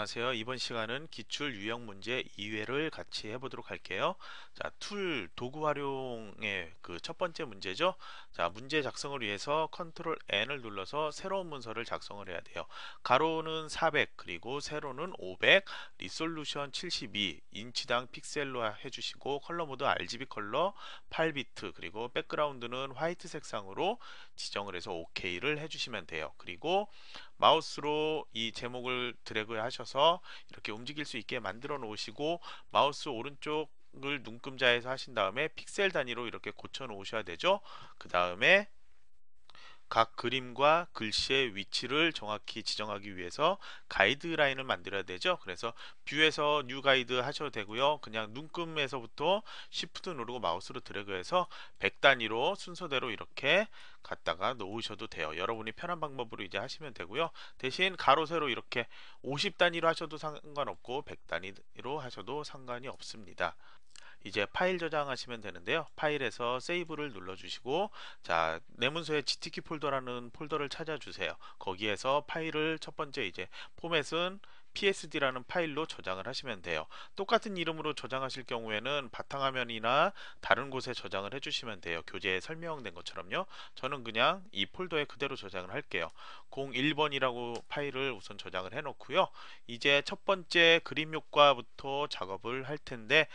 안녕하세요. 이번 시간은 기출 유형 문제 2회를 같이 해보도록 할게요. 자, 툴 도구 활용의 그 첫 번째 문제죠. 자, 문제 작성을 위해서 컨트롤 N을 눌러서 새로운 문서를 작성을 해야 돼요. 가로는 400 그리고 세로는 500, 리솔루션 72, 인치당 픽셀로 해주시고 컬러 모드 RGB 컬러 8비트 그리고 백그라운드는 화이트 색상으로 지정을 해서 OK를 해주시면 돼요. 그리고 마우스로 이 제목을 드래그 하셔서 이렇게 움직일 수 있게 만들어 놓으시고 마우스 오른쪽을 눈금자에서 하신 다음에 픽셀 단위로 이렇게 고쳐 놓으셔야 되죠 그 다음에 각 그림과 글씨의 위치를 정확히 지정하기 위해서 가이드라인을 만들어야 되죠 그래서 뷰에서 뉴 가이드 하셔도 되고요 그냥 눈금에서부터 시프트 누르고 마우스로 드래그해서 100 단위로 순서대로 이렇게 갖다가 놓으셔도 돼요 여러분이 편한 방법으로 이제 하시면 되고요 대신 가로 세로 이렇게 50 단위로 하셔도 상관없고 100 단위로 하셔도 상관이 없습니다 이제 파일 저장하시면 되는데요 파일에서 세이브를 눌러주시고 자 내문서에 gtk 폴더라는 폴더를 찾아주세요 거기에서 파일을 첫 번째 이제 포맷은 psd라는 파일로 저장을 하시면 돼요 똑같은 이름으로 저장하실 경우에는 바탕화면이나 다른 곳에 저장을 해주시면 돼요 교재에 설명된 것처럼요 저는 그냥 이 폴더에 그대로 저장을 할게요 01번이라고 파일을 우선 저장을 해 놓고요 이제 첫 번째 그림 효과부터 작업을 할 텐데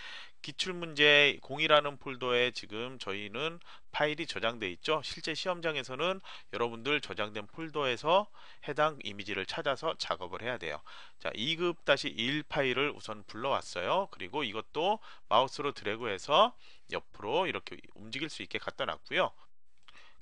기출문제 0이라는 폴더에 지금 저희는 파일이 저장되어 있죠 실제 시험장에서는 여러분들 저장된 폴더에서 해당 이미지를 찾아서 작업을 해야 돼요 자 2급 다시 1 파일을 우선 불러왔어요 그리고 이것도 마우스로 드래그해서 옆으로 이렇게 움직일 수 있게 갖다 놨고요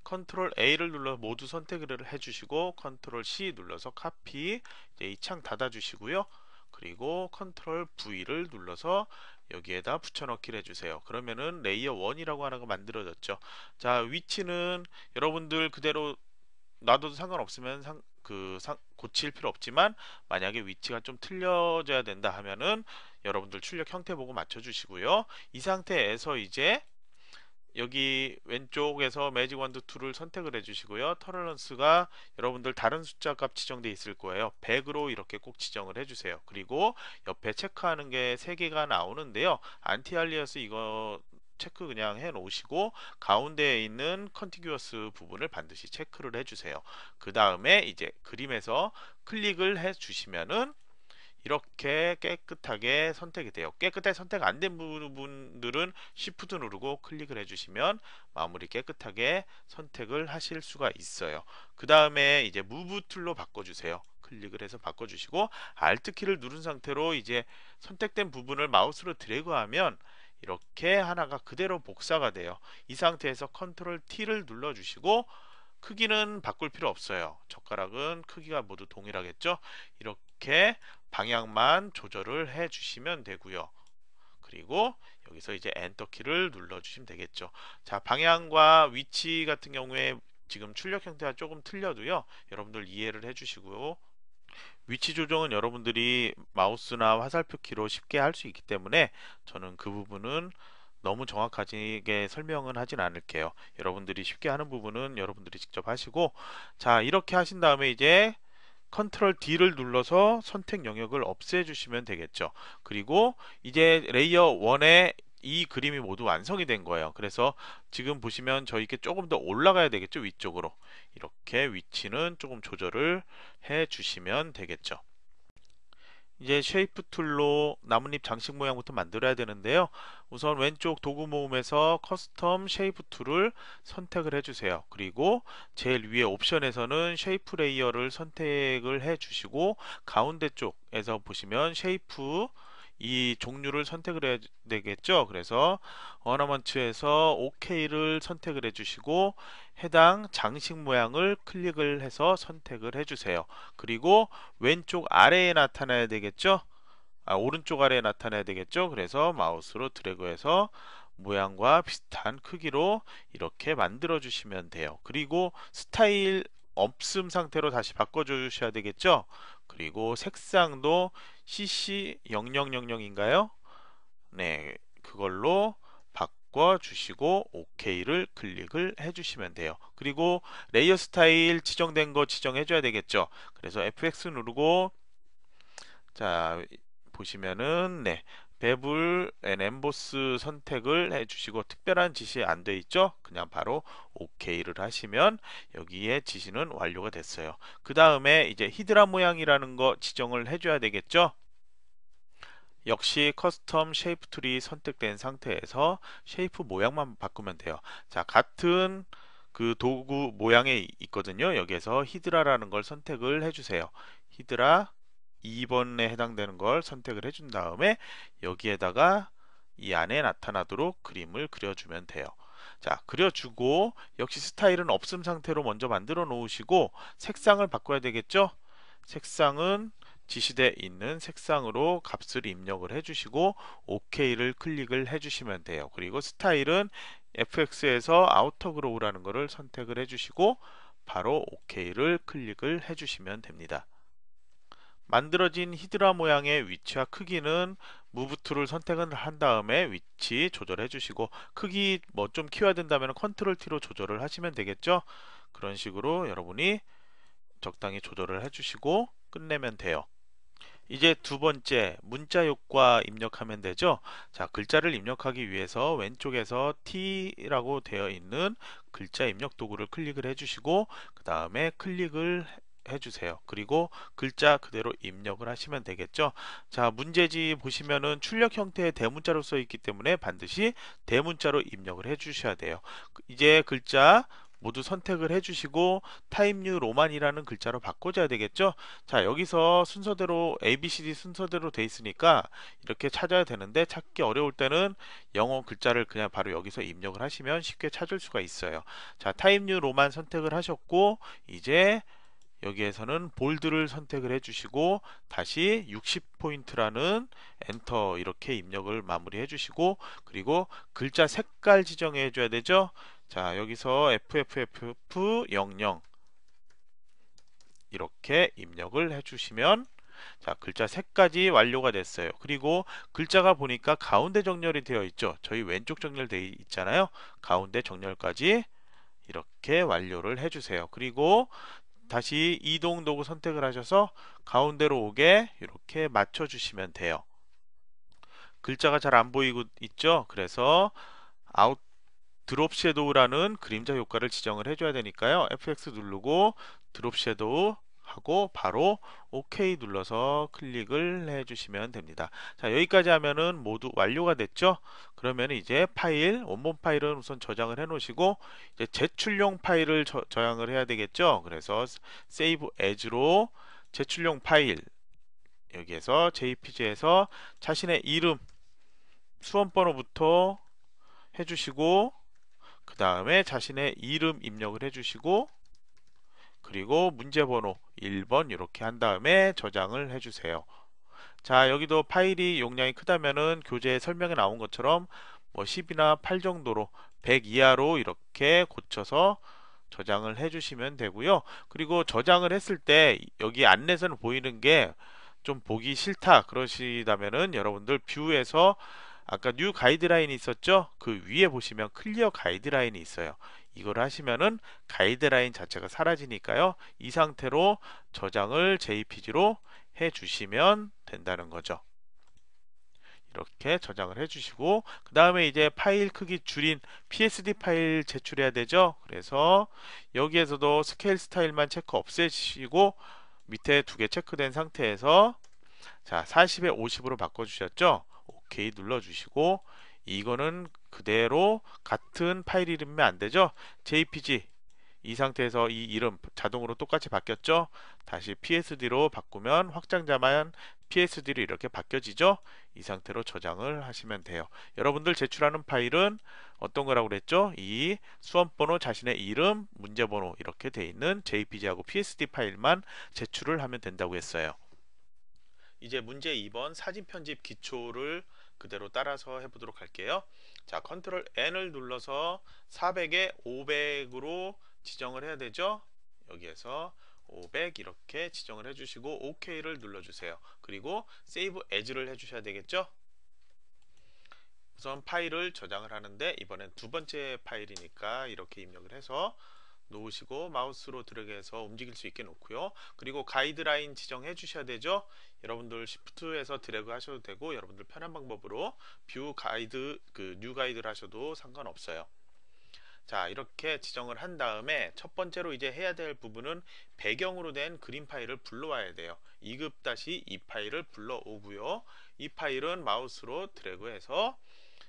컨트롤 A를 눌러 모두 선택을 해주시고 컨트롤 C 눌러서 카피 이창 닫아주시고요. 그리고 컨트롤 V를 눌러서 여기에다 붙여넣기를 해주세요 그러면은 레이어 1이라고 하나가 만들어졌죠 자 위치는 여러분들 그대로 놔둬도 상관없으면 상, 그 상, 고칠 필요 없지만 만약에 위치가 좀 틀려져야 된다 하면은 여러분들 출력 형태 보고 맞춰 주시고요 이 상태에서 이제 여기 왼쪽에서 매직 원드 툴을 선택을 해주시고요. 터널런스가 여러분들 다른 숫자 값 지정돼 있을 거예요. 100으로 이렇게 꼭 지정을 해주세요. 그리고 옆에 체크하는 게 3개가 나오는데요. 안티알리어스 이거 체크 그냥 해 놓으시고 가운데에 있는 컨티규어스 부분을 반드시 체크를 해주세요. 그 다음에 이제 그림에서 클릭을 해 주시면은 이렇게 깨끗하게 선택이 돼요 깨끗하게 선택 안 된 부분들은 Shift 누르고 클릭을 해주시면 마무리 깨끗하게 선택을 하실 수가 있어요 그 다음에 이제 무브 툴로 바꿔주세요 클릭을 해서 바꿔주시고 Alt 키를 누른 상태로 이제 선택된 부분을 마우스로 드래그하면 이렇게 하나가 그대로 복사가 돼요 이 상태에서 Ctrl T를 눌러주시고 크기는 바꿀 필요 없어요 젓가락은 크기가 모두 동일하겠죠 이렇게 이렇게 방향만 조절을 해 주시면 되고요 그리고 여기서 이제 엔터 키를 눌러 주시면 되겠죠 자 방향과 위치 같은 경우에 지금 출력 형태가 조금 틀려도요 여러분들 이해를 해 주시고요 위치 조정은 여러분들이 마우스나 화살표 키로 쉽게 할 수 있기 때문에 저는 그 부분은 너무 정확하게 설명은 하진 않을게요 여러분들이 쉽게 하는 부분은 여러분들이 직접 하시고 자 이렇게 하신 다음에 이제 컨트롤 D를 눌러서 선택 영역을 없애 주시면 되겠죠 그리고 이제 레이어 1에 이 그림이 모두 완성이 된 거예요 그래서 지금 보시면 저희께 조금 더 올라가야 되겠죠 위쪽으로 이렇게 위치는 조금 조절을 해 주시면 되겠죠 이제 쉐이프 툴로 나뭇잎 장식 모양부터 만들어야 되는데요. 우선 왼쪽 도구 모음에서 커스텀 쉐이프 툴을 선택을 해주세요. 그리고 제일 위에 옵션에서는 쉐이프 레이어를 선택을 해주시고 가운데 쪽에서 보시면 쉐이프 이 종류를 선택을 해야 되겠죠 그래서 어너먼츠에서 OK를 선택을 해주시고 해당 장식 모양을 클릭을 해서 선택을 해주세요 그리고 왼쪽 아래에 나타나야 되겠죠 아, 오른쪽 아래에 나타나야 되겠죠 그래서 마우스로 드래그해서 모양과 비슷한 크기로 이렇게 만들어 주시면 돼요 그리고 스타일 없음 상태로 다시 바꿔 주셔야 되겠죠 그리고 색상도 cc0000인가요? 네, 그걸로 바꿔 주시고 OK를 클릭을 해 주시면 돼요. 그리고 레이어 스타일 지정된 거 지정해 줘야 되겠죠. 그래서 FX 누르고 자, 보시면은 네. 배불 네, 엠보스 선택을 해주시고 특별한 지시 안돼 있죠? 그냥 바로 OK를 하시면 여기에 지시는 완료가 됐어요. 그 다음에 이제 히드라 모양이라는 거 지정을 해줘야 되겠죠? 역시 커스텀 쉐이프 툴이 선택된 상태에서 쉐이프 모양만 바꾸면 돼요. 자, 같은 그 도구 모양에 있거든요. 여기에서 히드라라는 걸 선택을 해주세요. 히드라 2번에 해당되는 걸 선택을 해준 다음에 여기에다가 이 안에 나타나도록 그림을 그려주면 돼요. 자 그려주고 역시 스타일은 없음 상태로 먼저 만들어 놓으시고 색상을 바꿔야 되겠죠? 색상은 지시대에 있는 색상으로 값을 입력을 해주시고 OK를 클릭을 해주시면 돼요. 그리고 스타일은 FX에서 아우터 그로우라는 것을 선택을 해주시고 바로 OK를 클릭을 해주시면 됩니다. 만들어진 히드라 모양의 위치와 크기는 무브 툴을 선택을 한 다음에 위치 조절해 주시고 크기 뭐 좀 키워야 된다면 컨트롤 T로 조절을 하시면 되겠죠 그런 식으로 여러분이 적당히 조절을 해 주시고 끝내면 돼요 이제 두 번째 문자 효과 입력하면 되죠 자 글자를 입력하기 위해서 왼쪽에서 T라고 되어 있는 글자 입력 도구를 클릭을 해 주시고 그 다음에 클릭을 해 해주세요. 그리고 글자 그대로 입력을 하시면 되겠죠. 자, 문제지 보시면은 출력 형태의 대문자로 써 있기 때문에 반드시 대문자로 입력을 해주셔야 돼요. 그 이제 글자 모두 선택을 해주시고 타임뉴 로만이라는 글자로 바꿔줘야 되겠죠 자 여기서 순서대로 ABCD 순서대로 돼 있으니까 이렇게 찾아야 되는데 찾기 어려울 때는 영어 글자를 그냥 바로 여기서 입력을 하시면 쉽게 찾을 수가 있어요 자 타임뉴 로만 선택을 하셨고 이제 여기에서는 볼드를 선택을 해주시고 다시 60포인트라는 엔터 이렇게 입력을 마무리 해주시고 그리고 글자 색깔 지정해 줘야 되죠 자 여기서 FFFF00 이렇게 입력을 해주시면 자 글자 색까지 완료가 됐어요 그리고 글자가 보니까 가운데 정렬이 되어 있죠 저희 왼쪽 정렬되어 있잖아요 가운데 정렬까지 이렇게 완료를 해주세요 그리고 다시 이동 도구 선택을 하셔서 가운데로 오게 이렇게 맞춰 주시면 돼요 글자가 잘 안 보이고 있죠 그래서 아웃 드롭 섀도우라는 그림자 효과를 지정을 해줘야 되니까요 fx 누르고 드롭 섀도우 하고 바로 OK 눌러서 클릭을 해주시면 됩니다. 자 여기까지 하면은 모두 완료가 됐죠. 그러면 이제 파일 원본 파일은 우선 저장을 해놓으시고 이제 제출용 파일을 저, 저장을 해야 되겠죠. 그래서 Save As로 제출용 파일 여기에서 JPG에서 자신의 이름 수험번호부터 해주시고 그 다음에 자신의 이름 입력을 해주시고 그리고 문제번호 1번 이렇게 한 다음에 저장을 해주세요. 자 여기도 파일이 용량이 크다면은 교재 설명에 나온 것처럼 뭐 10이나 8 정도로 100 이하로 이렇게 고쳐서 저장을 해주시면 되고요. 그리고 저장을 했을 때 여기 안내선 보이는 게 좀 보기 싫다 그러시다면은 여러분들 뷰에서 아까 뉴 가이드라인이 있었죠? 그 위에 보시면 클리어 가이드라인이 있어요. 이걸 하시면은 가이드라인 자체가 사라지니까요. 이 상태로 저장을 JPG로 해 주시면 된다는 거죠. 이렇게 저장을 해주시고 그 다음에 이제 파일 크기 줄인 PSD 파일 제출해야 되죠 그래서 여기에서도 스케일 스타일만 체크 없애시고 밑에 두 개 체크된 상태에서 자 40에 50으로 바꿔주셨죠 오케이 눌러주시고 이거는 그대로 같은 파일 이름이면 안 되죠 jpg 이 상태에서 이 이름 자동으로 똑같이 바뀌었죠 다시 psd로 바꾸면 확장자만 psd로 이렇게 바뀌어지죠 이 상태로 저장을 하시면 돼요 여러분들 제출하는 파일은 어떤 거라고 그랬죠 이 수험번호 자신의 이름 문제번호 이렇게 돼 있는 jpg하고 psd 파일만 제출을 하면 된다고 했어요 이제 문제 2번 사진 편집 기초를 그대로 따라서 해보도록 할게요. 자, 컨트롤 N을 눌러서 400에 500으로 지정을 해야 되죠. 여기에서 500 이렇게 지정을 해주시고 OK를 눌러주세요. 그리고 Save As를 해주셔야 되겠죠. 우선 파일을 저장을 하는데 이번엔 두 번째 파일이니까 이렇게 입력을 해서 놓으시고 마우스로 드래그해서 움직일 수 있게 놓고요. 그리고 가이드라인 지정해 주셔야 되죠. 여러분들 시프트에서 드래그 하셔도 되고 여러분들 편한 방법으로 뷰 가이드 그뉴 가이드를 하셔도 상관없어요 자 이렇게 지정을 한 다음에 첫 번째로 이제 해야 될 부분은 배경으로 된 그림 파일을 불러와야 돼요 2급 다시 이 파일을 불러오고요 이 파일은 마우스로 드래그해서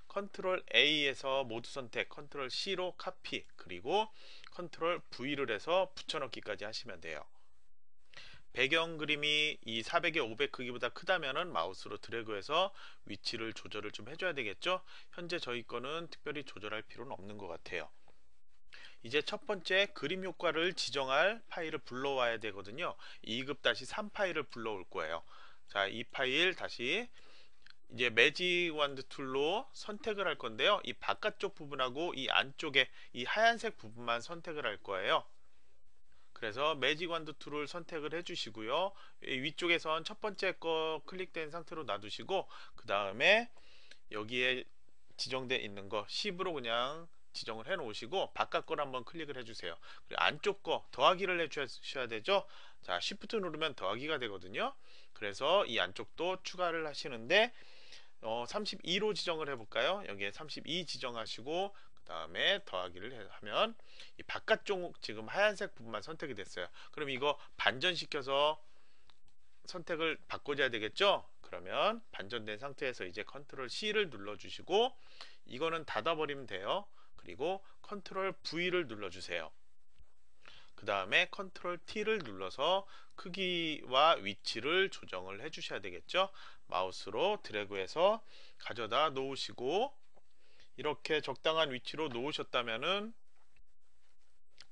컨트롤 A에서 모두 선택 컨트롤 C로 카피 그리고 컨트롤 V를 해서 붙여넣기까지 하시면 돼요 배경 그림이 이 400에 500 크기보다 크다면은 마우스로 드래그해서 위치를 조절을 좀 해줘야 되겠죠 현재 저희 거는 특별히 조절할 필요는 없는 것 같아요 이제 첫 번째 그림 효과를 지정할 파일을 불러와야 되거든요 2급 다시 3 파일을 불러올 거예요 자이 파일 다시 이제 매직 완드 툴로 선택을 할 건데요 이 바깥쪽 부분하고 이 안쪽에 이 하얀색 부분만 선택을 할 거예요 그래서 매직 완두 툴을 선택을 해주시고요. 위쪽에선 첫 번째 거 클릭된 상태로 놔두시고 그 다음에 여기에 지정돼 있는 거 10으로 그냥 지정을 해 놓으시고 바깥 걸 한번 클릭을 해주세요. 그리고 안쪽 거 더하기를 해주셔야 되죠. 자, Shift 누르면 더하기가 되거든요. 그래서 이 안쪽도 추가를 하시는데 어, 32로 지정을 해볼까요? 여기에 32 지정하시고 그 다음에 더하기를 하면 이 바깥쪽 지금 하얀색 부분만 선택이 됐어요. 그럼 이거 반전시켜서 선택을 바꿔줘야 되겠죠? 그러면 반전된 상태에서 이제 컨트롤 C를 눌러주시고 이거는 닫아버리면 돼요. 그리고 컨트롤 V를 눌러주세요. 그 다음에 컨트롤 T를 눌러서 크기와 위치를 조정을 해 주셔야 되겠죠 마우스로 드래그해서 가져다 놓으시고 이렇게 적당한 위치로 놓으셨다면은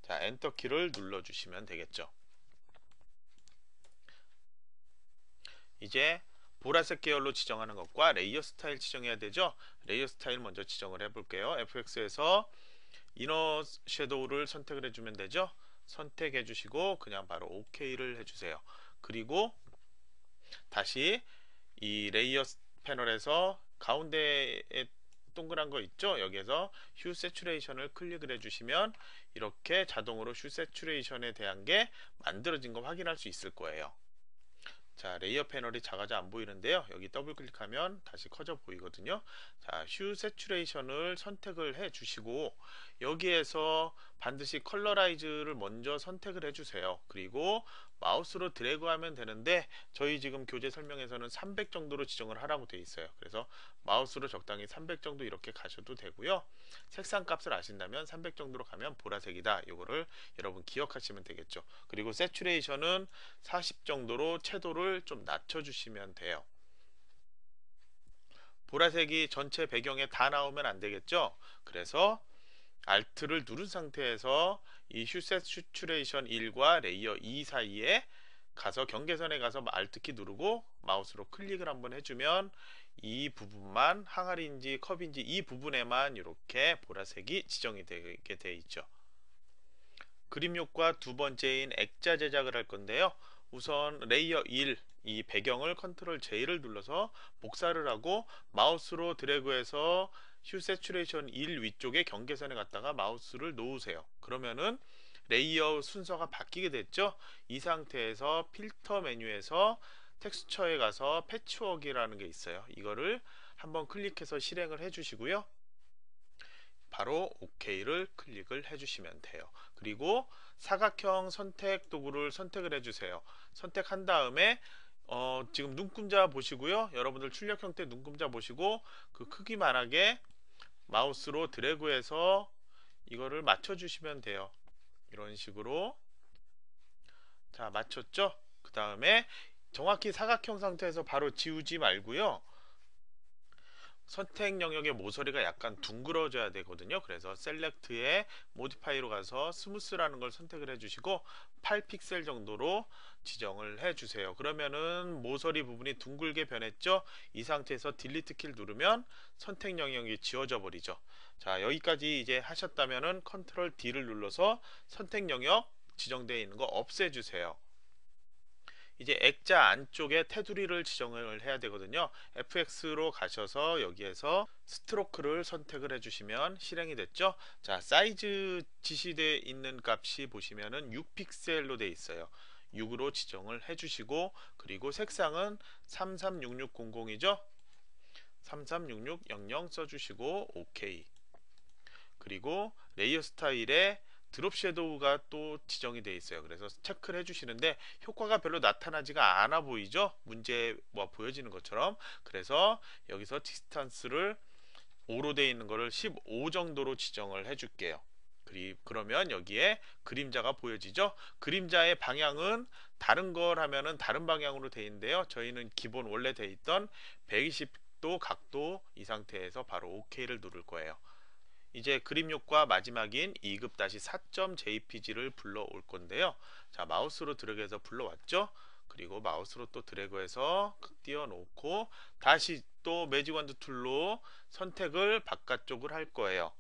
자 엔터키를 눌러 주시면 되겠죠 이제 보라색 계열로 지정하는 것과 레이어 스타일 지정해야 되죠 레이어 스타일 먼저 지정을 해 볼게요 fx에서 이너 섀도우를 선택을 해주면 되죠 선택해 주시고 그냥 바로 OK를 해주세요. 그리고 다시 이 레이어 패널에서 가운데에 동그란 거 있죠? 여기에서 휴 세츄레이션을 클릭을 해주시면 이렇게 자동으로 휴 세츄레이션에 대한 게 만들어진 거 확인할 수 있을 거예요. 자 레이어 패널이 작아져 안 보이는데요 여기 더블 클릭하면 다시 커져 보이거든요 자휴 세츄레이션을 선택을 해 주시고 여기에서 반드시 컬러라이즈를 먼저 선택을 해 주세요 그리고 마우스로 드래그하면 되는데 저희 지금 교재 설명에서는 300 정도로 지정을 하라고 되어 있어요 그래서 마우스로 적당히 300 정도 이렇게 가셔도 되고요 색상 값을 아신다면 300 정도로 가면 보라색이다 이거를 여러분 기억하시면 되겠죠 그리고 세츄레이션은 40 정도로 채도를 좀 낮춰주시면 돼요 보라색이 전체 배경에 다 나오면 안 되겠죠 그래서 Alt를 누른 상태에서 이휴셋 슈츄레이션 1과 레이어 2 사이에 가서 경계선에 가서 Alt키 누르고 마우스로 클릭을 한번 해주면 이 부분만 항아리인지 컵인지 이 부분에만 이렇게 보라색이 지정이 되게 돼 있죠. 그림 효과 두 번째인 액자 제작을 할 건데요. 우선 레이어 1, 이 배경을 컨트롤 J를 눌러서 복사를 하고 마우스로 드래그해서 슈 세츄레이션 1 위쪽에 경계선에 갔다가 마우스를 놓으세요. 그러면은 레이어웃 순서가 바뀌게 됐죠. 이 상태에서 필터 메뉴에서 텍스처에 가서 패치워크라는 게 있어요. 이거를 한번 클릭해서 실행을 해주시고요. 바로 OK를 클릭을 해주시면 돼요. 그리고 사각형 선택 도구를 선택을 해주세요. 선택한 다음에 어, 지금 눈금자 보시고요. 여러분들 출력형 태 눈금자 보시고 그 크기만하게 마우스로 드래그해서 이거를 맞춰주시면 돼요. 이런 식으로 자 맞췄죠? 그 다음에 정확히 사각형 상태에서 바로 지우지 말고요. 선택 영역의 모서리가 약간 둥그러져야 되거든요 그래서 셀렉트에 모디파이로 가서 스무스라는 걸 선택을 해주시고 8픽셀 정도로 지정을 해주세요 그러면은 모서리 부분이 둥글게 변했죠 이 상태에서 딜리트 키를 누르면 선택 영역이 지워져 버리죠 자 여기까지 이제 하셨다면은 컨트롤 D를 눌러서 선택 영역 지정되어 있는 거 없애주세요 이제 액자 안쪽에 테두리를 지정을 해야 되거든요 fx로 가셔서 여기에서 스트로크를 선택을 해주시면 실행이 됐죠 자 사이즈 지시되어 있는 값이 보시면은 6픽셀로 되어 있어요 6으로 지정을 해주시고 그리고 색상은 336600이죠 336600 써주시고 OK 그리고 레이어 스타일에 드롭 섀도우가 또 지정이 되어 있어요 그래서 체크를 해주시는데 효과가 별로 나타나지가 않아 보이죠 문제 뭐 보여지는 것처럼 그래서 여기서 디스턴스를 5로 되어 있는 거를 15 정도로 지정을 해줄게요 그 그러면 여기에 그림자가 보여지죠 그림자의 방향은 다른 걸 하면은 다른 방향으로 되어 있는데요 저희는 기본 원래 되어 있던 120도 각도 이 상태에서 바로 OK를 누를 거예요 이제 그림 효과 마지막인 2급 다시 4.jpg를 불러올 건데요. 자, 마우스로 드래그해서 불러왔죠. 그리고 마우스로 또 드래그해서 띄워놓고 다시 또매직완드 툴로 선택을 바깥쪽을 할 거예요.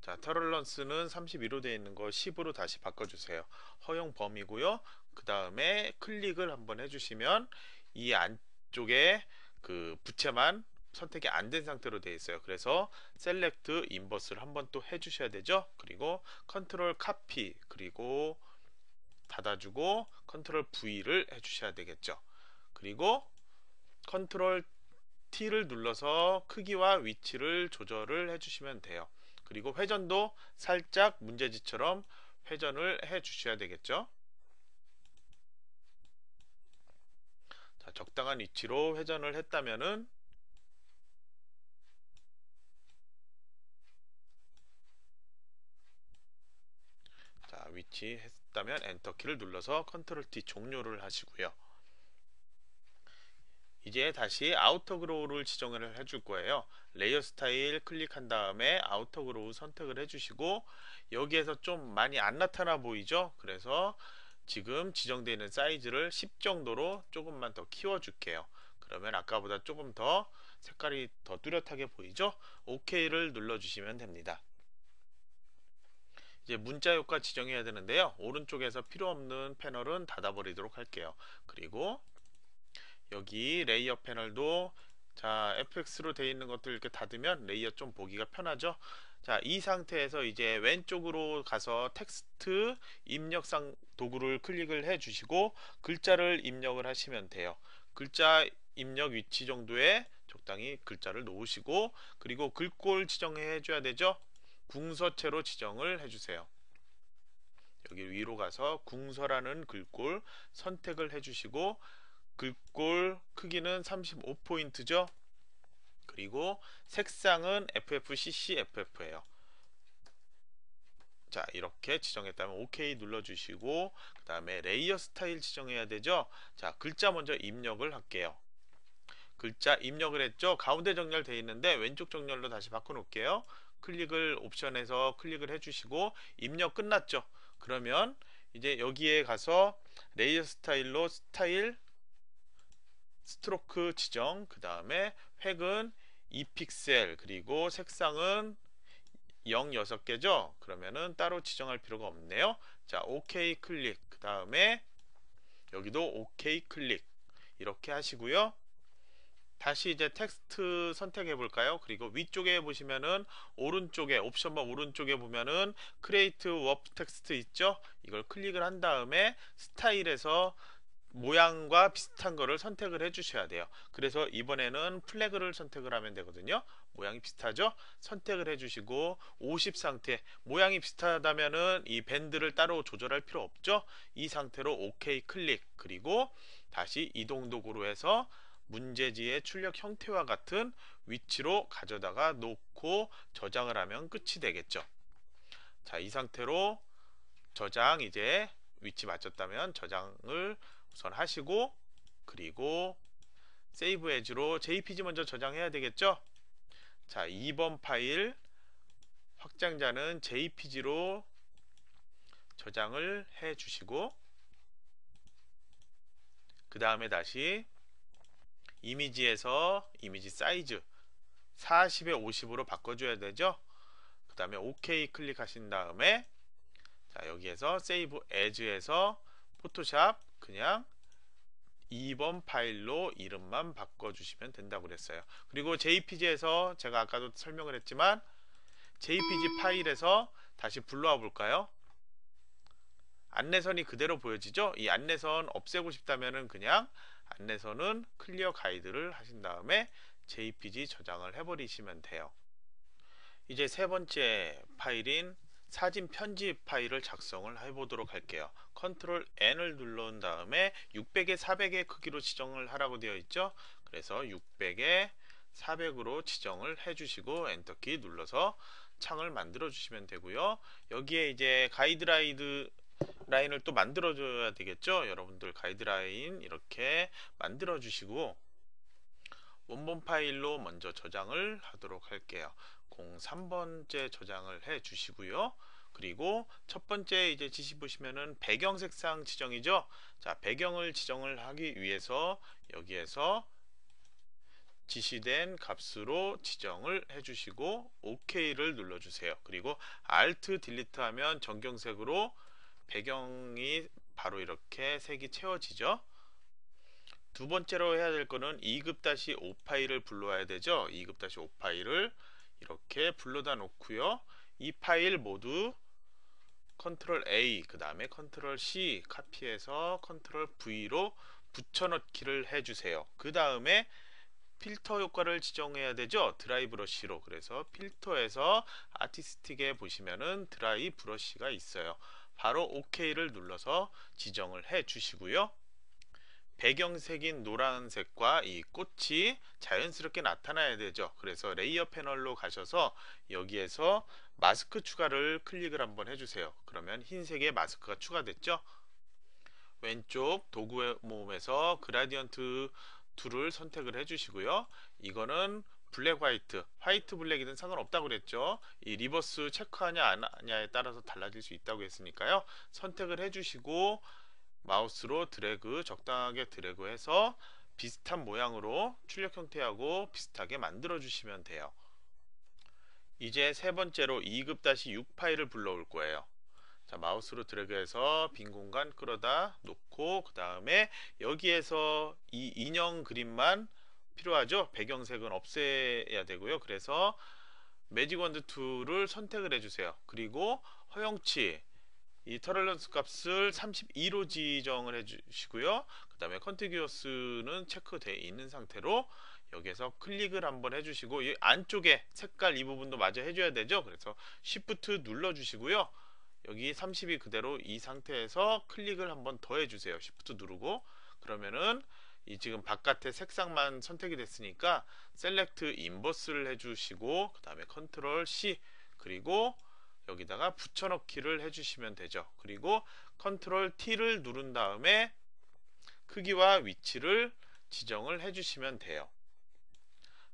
자, 터럴런스는 3 2로 되어 있는 거 10으로 다시 바꿔주세요. 허용 범위고요. 그 다음에 클릭을 한번 해주시면 이 안쪽에 그 부채만 선택이 안 된 상태로 되어 있어요 그래서 셀렉트 인버스를 한번 또 해주셔야 되죠 그리고 컨트롤 카피 그리고 닫아주고 컨트롤 V를 해주셔야 되겠죠 그리고 컨트롤 T를 눌러서 크기와 위치를 조절을 해주시면 돼요 그리고 회전도 살짝 문제지처럼 회전을 해 주셔야 되겠죠 자, 적당한 위치로 회전을 했다면은 위치했다면 엔터키를 눌러서 컨트롤 T 종료를 하시고요. 이제 다시 아우터 그로우를 지정을 해 줄 거예요. 레이어 스타일 클릭한 다음에 아우터 그로우 선택을 해주시고 여기에서 좀 많이 안 나타나 보이죠? 그래서 지금 지정되어 있는 사이즈를 10 정도로 조금만 더 키워줄게요. 그러면 아까보다 조금 더 색깔이 더 뚜렷하게 보이죠? OK를 눌러주시면 됩니다. 이제 문자 효과 지정해야 되는데요. 오른쪽에서 필요 없는 패널은 닫아버리도록 할게요. 그리고 여기 레이어 패널도 자 fx로 되어 있는 것들 이렇게 닫으면 레이어 좀 보기가 편하죠 자 이 상태에서 이제 왼쪽으로 가서 텍스트 입력상 도구를 클릭을 해 주시고 글자를 입력을 하시면 돼요 글자 입력 위치 정도에 적당히 글자를 놓으시고 그리고 글꼴 지정해 줘야 되죠 궁서체로 지정을 해주세요. 여기 위로 가서 궁서라는 글꼴 선택을 해주시고 글꼴 크기는 35포인트죠. 그리고 색상은 FFCCFF예요. 자 이렇게 지정했다면 OK 눌러주시고 그 다음에 레이어 스타일 지정해야 되죠. 자 글자 먼저 입력을 할게요. 글자 입력을 했죠. 가운데 정렬되어 있는데 왼쪽 정렬로 다시 바꿔놓을게요. 클릭을 옵션에서 클릭을 해주시고 입력 끝났죠 그러면 이제 여기에 가서 레이어 스타일로 스타일 스트로크 지정 그 다음에 획은 2픽셀 그리고 색상은 0 6개죠 그러면은 따로 지정할 필요가 없네요 자 OK 클릭 그 다음에 여기도 OK 클릭 이렇게 하시고요 다시 이제 텍스트 선택해 볼까요? 그리고 위쪽에 보시면은 오른쪽에 옵션만 오른쪽에 보면은 크레이트 워프 텍스트 있죠? 이걸 클릭을 한 다음에 스타일에서 모양과 비슷한 거를 선택을 해 주셔야 돼요 그래서 이번에는 플래그를 선택을 하면 되거든요 모양이 비슷하죠 선택을 해 주시고 50 상태 모양이 비슷하다면은 이 밴드를 따로 조절할 필요 없죠 이 상태로 OK 클릭 그리고 다시 이동 도구로 해서 문제지의 출력 형태와 같은 위치로 가져다가 놓고 저장을 하면 끝이 되겠죠 자이 상태로 저장 이제 위치 맞췄다면 저장을 우선 하시고 그리고 세이브 에지로 jpg 먼저 저장해야 되겠죠 자 2번 파일 확장자는 jpg로 저장을 해 주시고 그 다음에 다시 이미지에서 이미지 사이즈 40에 50으로 바꿔줘야 되죠 그 다음에 OK 클릭하신 다음에 자 여기에서 Save As에서 포토샵 그냥 2번 파일로 이름만 바꿔주시면 된다고 그랬어요 그리고 JPG에서 제가 아까도 설명을 했지만 JPG 파일에서 다시 불러와 볼까요 안내선이 그대로 보여지죠 이 안내선 없애고 싶다면 그냥 안내서는 클리어 가이드를 하신 다음에 JPG 저장을 해버리시면 돼요. 이제 세 번째 파일인 사진 편집 파일을 작성을 해보도록 할게요. Ctrl N을 눌러온 다음에 600에 400의 크기로 지정을 하라고 되어 있죠. 그래서 600에 400으로 지정을 해주시고 엔터키 눌러서 창을 만들어 주시면 되고요. 여기에 이제 가이드라이드 라인을 또 만들어 줘야 되겠죠 여러분들 가이드라인 이렇게 만들어 주시고 원본 파일로 먼저 저장을 하도록 할게요 03번째 저장을 해 주시고요 그리고 첫 번째 이제 지시 보시면은 배경 색상 지정이죠 자 배경을 지정을 하기 위해서 여기에서 지시된 값으로 지정을 해주시고 OK를 눌러주세요. 그리고 Alt Delete 하면 전경색으로 배경이 바로 이렇게 색이 채워지죠 두 번째로 해야 될 거는 2급-5 다시 파일을 불러와야 되죠 2급-5 다시 파일을 이렇게 불러다 놓고요 이 파일 모두 컨트롤 A 그 다음에 컨트롤 C 카피해서 컨트롤 V로 붙여넣기를 해주세요 그 다음에 필터 효과를 지정해야 되죠 드라이 브러쉬로 그래서 필터에서 아티스틱에 보시면은 드라이 브러쉬가 있어요 바로 OK를 눌러서 지정을 해 주시고요. 배경색인 노란색과 이 꽃이 자연스럽게 나타나야 되죠. 그래서 레이어 패널로 가셔서 여기에서 마스크 추가를 클릭을 한번 해주세요. 그러면 흰색의 마스크가 추가됐죠. 왼쪽 도구 의 모음에서 그라디언트 툴을 선택을 해주시고요. 이거는 블랙 화이트, 화이트 블랙이든 상관없다고 그랬죠. 이 리버스 체크하냐 안 하냐에 따라서 달라질 수 있다고 했으니까요. 선택을 해주시고 마우스로 드래그 적당하게 드래그해서 비슷한 모양으로 출력 형태하고 비슷하게 만들어 주시면 돼요. 이제 세 번째로 2급-6 다시 파일을 불러올 거예요. 자 마우스로 드래그해서 빈 공간 끌어다 놓고 그 다음에 여기에서 이 인형 그림만 필요하죠 배경색은 없애야 되고요 그래서 매직원드 2를 선택을 해주세요 그리고 허용치 이 터럴런스 값을 32로 지정을 해주시고요 그 다음에 컨티규어스는 체크되어 있는 상태로 여기에서 클릭을 한번 해주시고 이 안쪽에 색깔 이 부분도 마저 해줘야 되죠 그래서 Shift 눌러 주시고요 여기 30이 그대로 이 상태에서 클릭을 한번 더 해주세요 Shift 누르고 그러면은 이 지금 바깥에 색상만 선택이 됐으니까 셀렉트 인버스를 해주시고 그 다음에 컨트롤 C 그리고 여기다가 붙여넣기를 해주시면 되죠. 그리고 컨트롤 T를 누른 다음에 크기와 위치를 지정을 해주시면 돼요.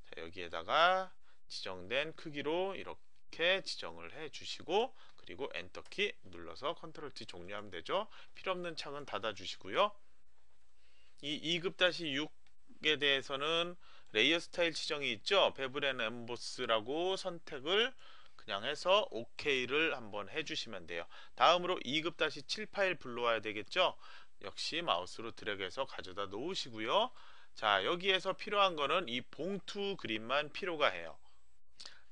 자, 여기에다가 지정된 크기로 이렇게 지정을 해주시고 그리고 엔터키 눌러서 컨트롤 T 종료하면 되죠. 필요없는 창은 닫아주시고요. 이 2급-6에 대해서는 레이어 스타일 지정이 있죠. 베브렌 엠보스라고 선택을 그냥 해서 OK를 한번 해주시면 돼요. 다음으로 2급-7 파일 불러와야 되겠죠. 역시 마우스로 드래그해서 가져다 놓으시고요. 자 여기에서 필요한 거는 이 봉투 그림만 필요가 해요.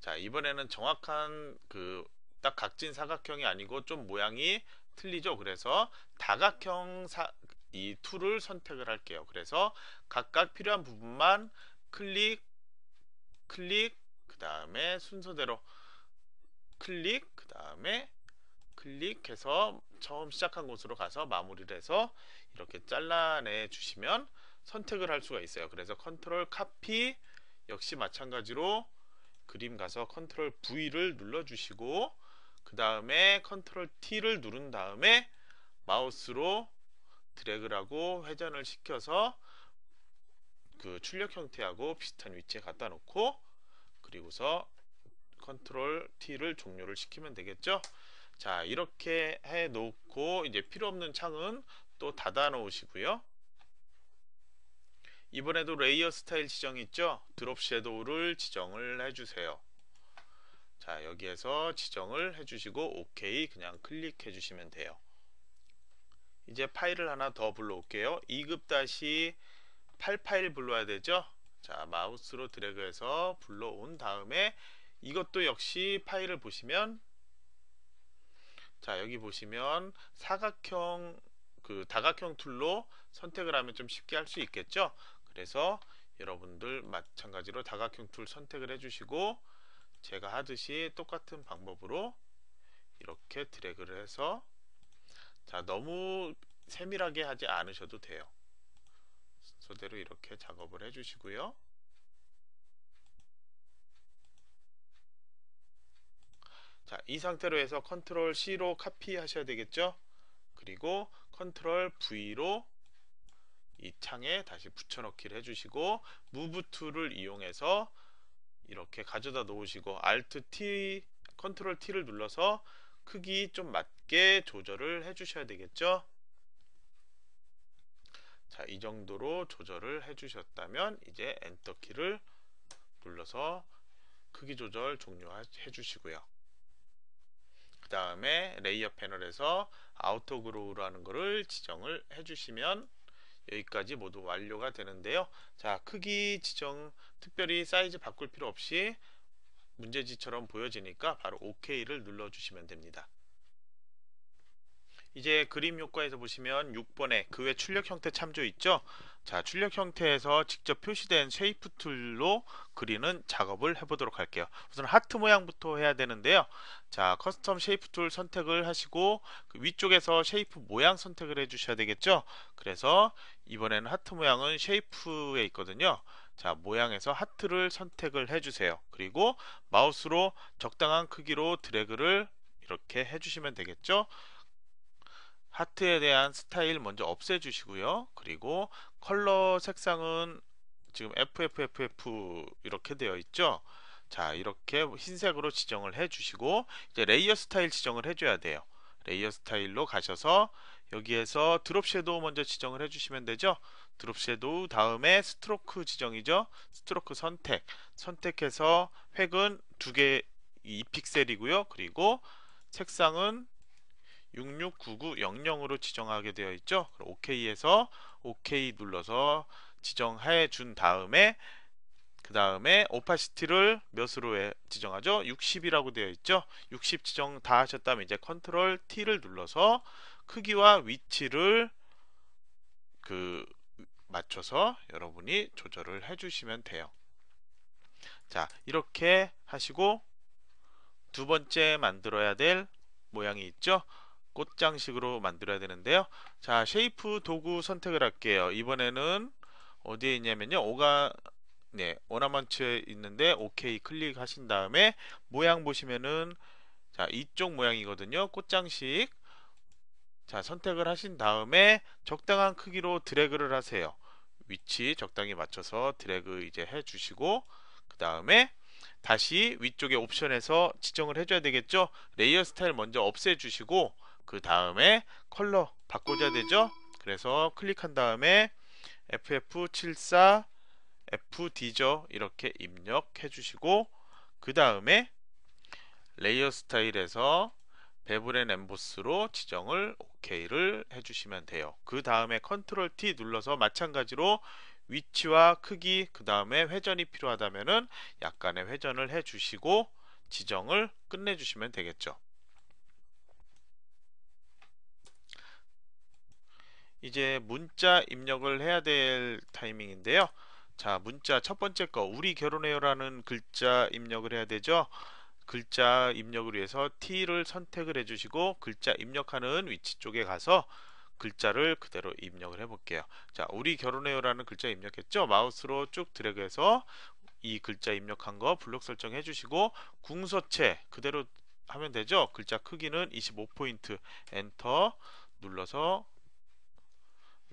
자 이번에는 정확한 그 딱 각진 사각형이 아니고 좀 모양이 틀리죠. 그래서 다각형 사, 이 툴을 선택을 할게요. 그래서 각각 필요한 부분만 클릭, 클릭, 그 다음에 순서대로 클릭, 그 다음에 클릭해서 처음 시작한 곳으로 가서 마무리를 해서 이렇게 잘라내 주시면 선택을 할 수가 있어요. 그래서 컨트롤 카피 역시 마찬가지로 그림 가서 컨트롤 V를 눌러주시고 그 다음에 컨트롤 T를 누른 다음에 마우스로 드래그라고 회전을 시켜서 그 출력 형태하고 비슷한 위치에 갖다 놓고 그리고서 컨트롤 T를 종료를 시키면 되겠죠 자 이렇게 해 놓고 이제 필요 없는 창은 또 닫아 놓으시고요 이번에도 레이어 스타일 지정 있죠 드롭 섀도우를 지정을 해주세요 자 여기에서 지정을 해주시고 OK 그냥 클릭해 주시면 돼요 이제 파일을 하나 더 불러올게요 2급 다시 8파일 불러야 되죠 자 마우스로 드래그해서 불러온 다음에 이것도 역시 파일을 보시면 자 여기 보시면 사각형 그 다각형 툴로 선택을 하면 좀 쉽게 할 수 있겠죠 그래서 여러분들 마찬가지로 다각형 툴 선택을 해주시고 제가 하듯이 똑같은 방법으로 이렇게 드래그를 해서 자 너무 세밀하게 하지 않으셔도 돼요 소대로 이렇게 작업을 해주시고요 자, 이 상태로 해서 컨트롤 C로 카피 하셔야 되겠죠? 그리고 컨트롤 V로 이 창에 다시 붙여넣기를 해주시고 무브 툴을 이용해서 이렇게 가져다 놓으시고 Alt T, 컨트롤 T를 눌러서 크기 좀 맞게 맞게 조절을 해 주셔야 되겠죠 자이 정도로 조절을 해 주셨다면 이제 엔터키를 눌러서 크기 조절 종료해 주시고요 그 다음에 레이어 패널에서 아우터 그로우라는 것을 지정을 해 주시면 여기까지 모두 완료가 되는데요 자 크기 지정 특별히 사이즈 바꿀 필요 없이 문제지처럼 보여지니까 바로 OK를 눌러 주시면 됩니다 이제 그림 효과에서 보시면 6번에 그 외 출력 형태 참조 있죠 자 출력 형태에서 직접 표시된 쉐이프 툴로 그리는 작업을 해보도록 할게요 우선 하트 모양부터 해야 되는데요 자 커스텀 쉐이프 툴 선택을 하시고 그 위쪽에서 쉐이프 모양 선택을 해 주셔야 되겠죠 그래서 이번에는 하트 모양은 쉐이프에 있거든요 자 모양에서 하트를 선택을 해주세요 그리고 마우스로 적당한 크기로 드래그를 이렇게 해주시면 되겠죠 하트에 대한 스타일 먼저 없애주시고요. 그리고 컬러 색상은 지금 FFFF 이렇게 되어 있죠. 자 이렇게 흰색으로 지정을 해주시고 이제 레이어 스타일 지정을 해줘야 돼요. 레이어 스타일로 가셔서 여기에서 드롭 섀도우 먼저 지정을 해주시면 되죠. 드롭 섀도우 다음에 스트로크 지정이죠. 스트로크 선택 선택해서 획은 두개 2픽셀이고요. 그리고 색상은 669900으로 지정하게 되어 있죠. 그럼 OK에서 OK 눌러서 지정해 준 다음에 그 다음에 오파시티를 몇으로 지정하죠? 60이라고 되어 있죠? 60 지정 다 하셨다면 이제 컨트롤 T를 눌러서 크기와 위치를 그 맞춰서 여러분이 조절을 해주시면 돼요. 자 이렇게 하시고 두 번째 만들어야 될 모양이 있죠? 꽃장식으로 만들어야 되는데요 자 쉐이프 도구 선택을 할게요 이번에는 어디에 있냐면요 오가 네 오나먼트에 있는데 OK 클릭하신 다음에 모양 보시면은 자 이쪽 모양이거든요 꽃장식 자 선택을 하신 다음에 적당한 크기로 드래그를 하세요 위치 적당히 맞춰서 드래그 이제 해주시고 그 다음에 다시 위쪽에 옵션에서 지정을 해줘야 되겠죠 레이어 스타일 먼저 없애주시고 그 다음에 컬러 바꾸자 되죠 그래서 클릭한 다음에 FF74 FD죠 이렇게 입력해 주시고 그 다음에 레이어 스타일에서 베브렌 엠보스로 지정을 OK를 해주시면 돼요 그 다음에 컨트롤 T 눌러서 마찬가지로 위치와 크기 그 다음에 회전이 필요하다면 약간의 회전을 해주시고 지정을 끝내주시면 되겠죠 이제 문자 입력을 해야 될 타이밍인데요 자 문자 첫 번째 거 우리 결혼해요 라는 글자 입력을 해야 되죠 글자 입력을 위해서 T를 선택을 해주시고 글자 입력하는 위치 쪽에 가서 글자를 그대로 입력을 해 볼게요 자 우리 결혼해요 라는 글자 입력했죠 마우스로 쭉 드래그해서 이 글자 입력한 거 블록 설정해 주시고 궁서체 그대로 하면 되죠 글자 크기는 25포인트 엔터 눌러서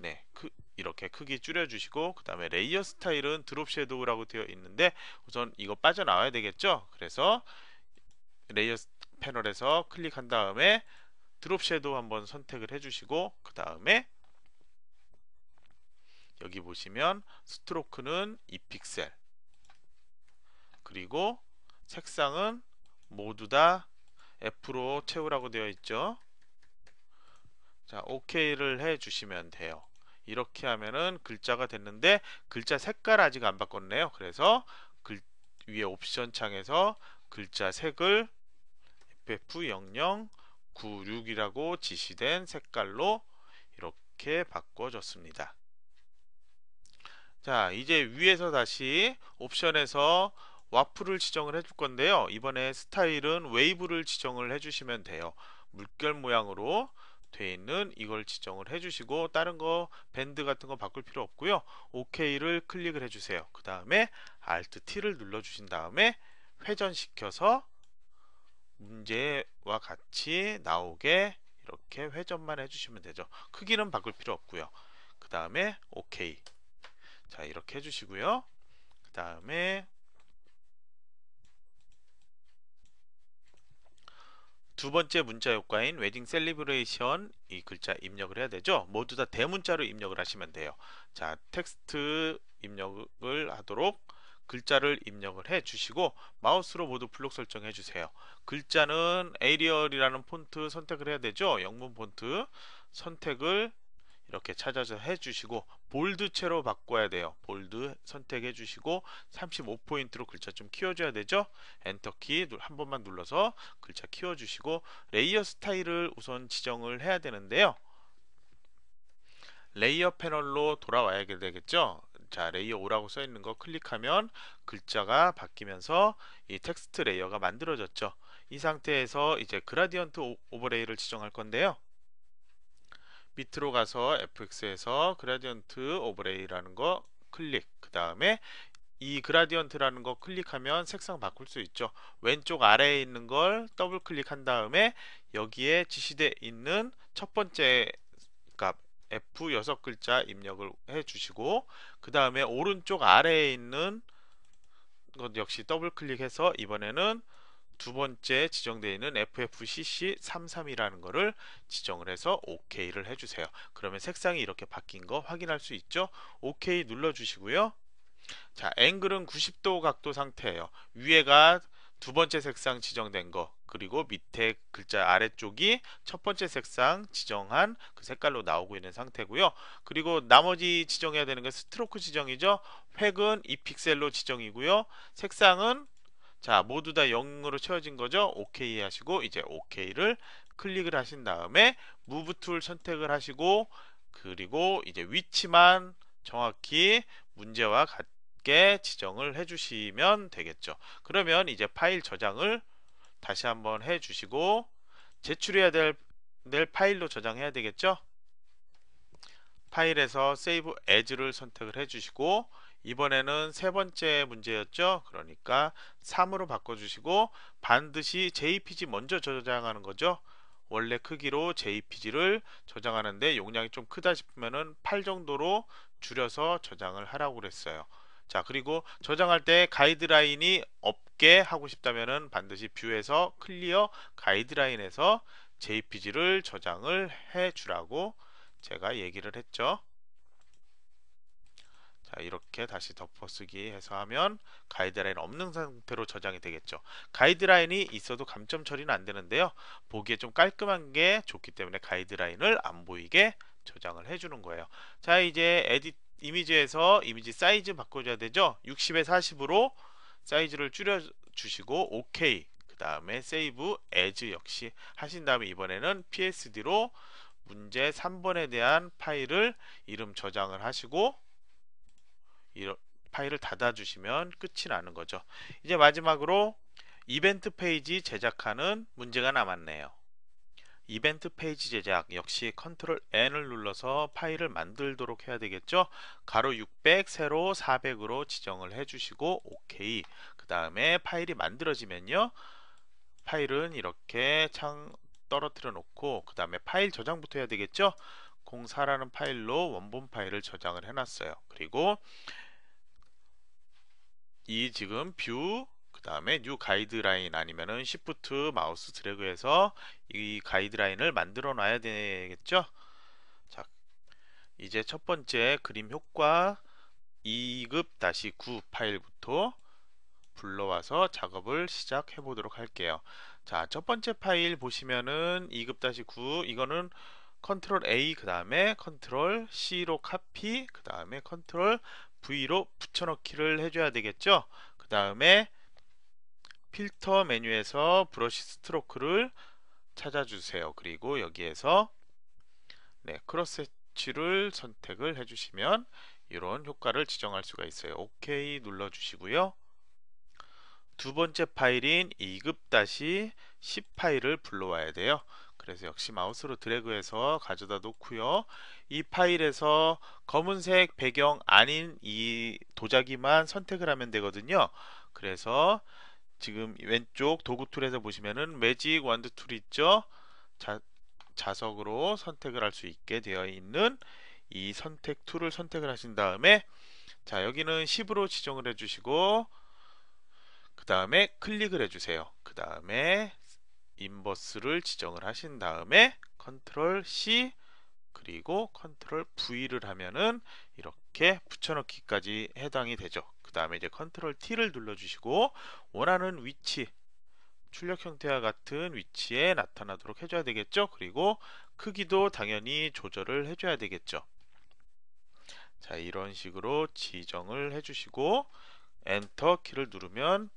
네, 크, 이렇게 크기 줄여주시고 그 다음에 레이어 스타일은 드롭 섀도우라고 되어 있는데 우선 이거 빠져나와야 되겠죠? 그래서 레이어 패널에서 클릭한 다음에 드롭 섀도우 한번 선택을 해주시고 그 다음에 여기 보시면 스트로크는 2픽셀 그리고 색상은 모두 다 F로 채우라고 되어 있죠 자 OK를 해 주시면 돼요 이렇게 하면은 글자가 됐는데 글자 색깔 아직 안 바꿨네요 그래서 글, 위에 옵션 창에서 글자 색을 FF0096이라고 지시된 색깔로 이렇게 바꿔줬습니다 자 이제 위에서 다시 옵션에서 와플을 지정을 해줄 건데요 이번에 스타일은 웨이브를 지정을 해주시면 돼요 물결 모양으로 돼 있는 이걸 지정을 해주시고 다른 거 밴드 같은 거 바꿀 필요 없고요. OK를 클릭을 해주세요. 그 다음에 Alt T를 눌러주신 다음에 회전시켜서 문제와 같이 나오게 이렇게 회전만 해주시면 되죠. 크기는 바꿀 필요 없고요. 그 다음에 OK 자 이렇게 해주시고요. 그 다음에 두 번째 문자 효과인 웨딩 셀리브레이션 이 글자 입력을 해야 되죠 모두 다 대문자로 입력을 하시면 돼요 자 텍스트 입력을 하도록 글자를 입력을 해 주시고 마우스로 모두 블록 설정해 주세요 글자는 에리얼이라는 폰트 선택을 해야 되죠 영문 폰트 선택을 이렇게 찾아서 해주시고 볼드체로 바꿔야 돼요. 볼드 선택해 주시고 35포인트로 글자 좀 키워줘야 되죠. 엔터키 한 번만 눌러서 글자 키워주시고 레이어 스타일을 우선 지정을 해야 되는데요. 레이어 패널로 돌아와야 되겠죠. 자 레이어 오라고 써 있는 거 클릭하면 글자가 바뀌면서 이 텍스트 레이어가 만들어졌죠. 이 상태에서 이제 그라디언트 오버레이를 지정할 건데요. 밑으로 가서 fx에서 그라디언트 오브레이라는 거 클릭 그 다음에 이 그라디언트라는 거 클릭하면 색상 바꿀 수 있죠 왼쪽 아래에 있는 걸 더블 클릭한 다음에 여기에 지시돼 있는 첫 번째 값 F 6글자 입력을 해 주시고 그 다음에 오른쪽 아래에 있는 것 역시 더블 클릭해서 이번에는 두 번째 지정되어 있는 FFCC33이라는 거를 지정을 해서 OK를 해주세요. 그러면 색상이 이렇게 바뀐 거 확인할 수 있죠? OK 눌러주시고요. 자, 앵글은 90도 각도 상태예요. 위에가 두 번째 색상 지정된 거 그리고 밑에 글자 아래쪽이 첫 번째 색상 지정한 그 색깔로 나오고 있는 상태고요 그리고 나머지 지정해야 되는 게 스트로크 지정이죠 획은 이 픽셀로 지정이고요 색상은 자 모두 다 0으로 채워진 거죠 OK 하시고 이제 OK를 클릭을 하신 다음에 m o 무브 툴 선택을 하시고 그리고 이제 위치만 정확히 문제와 같게 지정을 해주시면 되겠죠 그러면 이제 파일 저장을 다시 한번 해주시고 제출해야 될, 될 파일로 저장해야 되겠죠 파일에서 Save As를 선택을 해주시고 이번에는 세 번째 문제였죠. 그러니까 3으로 바꿔주시고 반드시 JPG 먼저 저장하는 거죠. 원래 크기로 JPG를 저장하는데 용량이 좀 크다 싶으면은 8 정도로 줄여서 저장을 하라고 그랬어요. 자 그리고 저장할 때 가이드라인이 없게 하고 싶다면은 반드시 뷰에서 클리어 가이드라인에서 JPG를 저장을 해 주라고 제가 얘기를 했죠. 자 이렇게 다시 덮어쓰기 해서 하면 가이드라인 없는 상태로 저장이 되겠죠 가이드라인이 있어도 감점 처리는 안 되는데요 보기에 좀 깔끔한 게 좋기 때문에 가이드라인을 안 보이게 저장을 해주는 거예요 자 이제 에디 이미지에서 이미지 사이즈 바꿔줘야 되죠 60에 40으로 사이즈를 줄여 주시고 OK 그 다음에 세이브 as 역시 하신 다음에 이번에는 PSD로 문제 3번에 대한 파일을 이름 저장을 하시고 파일을 닫아주시면 끝이 나는 거죠. 이제 마지막으로 이벤트 페이지 제작하는 문제가 남았네요. 이벤트 페이지 제작 역시 컨트롤 N을 눌러서 파일을 만들도록 해야 되겠죠. 가로 600, 세로 400으로 지정을 해주시고 OK. 그 다음에 파일이 만들어지면요. 파일은 이렇게 창 떨어뜨려 놓고 그 다음에 파일 저장부터 해야 되겠죠. 0 4라는 파일로 원본 파일을 저장을 해놨어요. 그리고 이 지금 뷰, 그 다음에 뉴 가이드라인 아니면은 시프트 마우스 드래그해서 이 가이드라인을 만들어 놔야 되겠죠? 자, 이제 첫 번째 그림 효과 2급 다시 9 파일부터 불러와서 작업을 시작해 보도록 할게요. 자, 첫 번째 파일 보시면은 2급 다시 9 이거는 컨트롤 A 그 다음에 컨트롤 C로 카피 그 다음에 컨트롤 V로 붙여넣기를 해줘야 되겠죠 그 다음에 필터 메뉴에서 브러쉬 스트로크를 찾아주세요 그리고 여기에서 네, 크로스 해치를 선택을 해주시면 이런 효과를 지정할 수가 있어요 OK 눌러주시고요 두 번째 파일인 2급1 0 파일을 불러와야 돼요 그래서 역시 마우스로 드래그해서 가져다 놓고요 이 파일에서 검은색 배경 아닌 이 도자기만 선택을 하면 되거든요 그래서 지금 왼쪽 도구 툴에서 보시면은 매직 원드툴 있죠 자, 자석으로 선택을 할 수 있게 되어 있는 이 선택 툴을 선택을 하신 다음에 자 여기는 10으로 지정을 해주시고 그 다음에 클릭을 해주세요 그 다음에 인버스를 지정을 하신 다음에 컨트롤 C 그리고 컨트롤 V를 하면은 이렇게 붙여넣기까지 해당이 되죠. 그 다음에 이제 컨트롤 T를 눌러주시고 원하는 위치 출력 형태와 같은 위치에 나타나도록 해줘야 되겠죠. 그리고 크기도 당연히 조절을 해줘야 되겠죠. 자 이런 식으로 지정을 해주시고 엔터 키를 누르면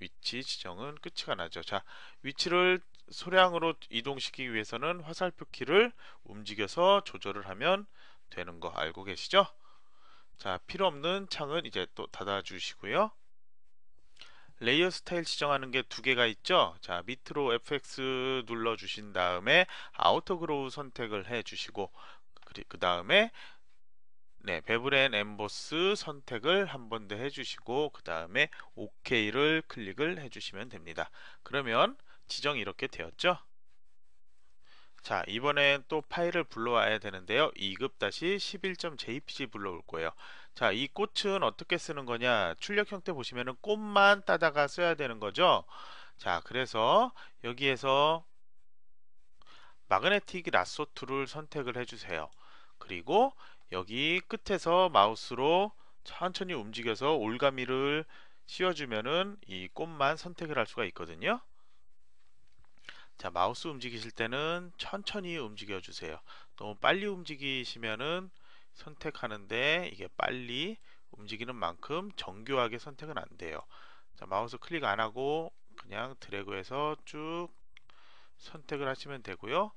위치 지정은 끝이가 나죠. 자, 위치를 소량으로 이동시키기 위해서는 화살표 키를 움직여서 조절을 하면 되는 거 알고 계시죠? 자, 필요 없는 창은 이제 또 닫아주시고요. 레이어 스타일 지정하는 게 두 개가 있죠 자 밑으로 fx 눌러 주신 다음에 아우터 그로우 선택을 해 주시고 그 다음에 네, 배브랜 엠보스 선택을 한 번 더 해주시고 그 다음에 OK를 클릭을 해주시면 됩니다. 그러면 지정이 이렇게 되었죠? 자, 이번엔 또 파일을 불러와야 되는데요. 2급-11.jpg 불러올 거예요. 자, 이 꽃은 어떻게 쓰는 거냐? 출력 형태 보시면은 꽃만 따다가 써야 되는 거죠? 자, 그래서 여기에서 마그네틱 라소 툴을 선택을 해주세요. 그리고 여기 끝에서 마우스로 천천히 움직여서 올가미를 씌워주면은 이 꽃만 선택을 할 수가 있거든요 자 마우스 움직이실 때는 천천히 움직여 주세요 너무 빨리 움직이시면은 선택하는데 이게 빨리 움직이는 만큼 정교하게 선택은 안 돼요 자 마우스 클릭 안 하고 그냥 드래그해서 쭉 선택을 하시면 되고요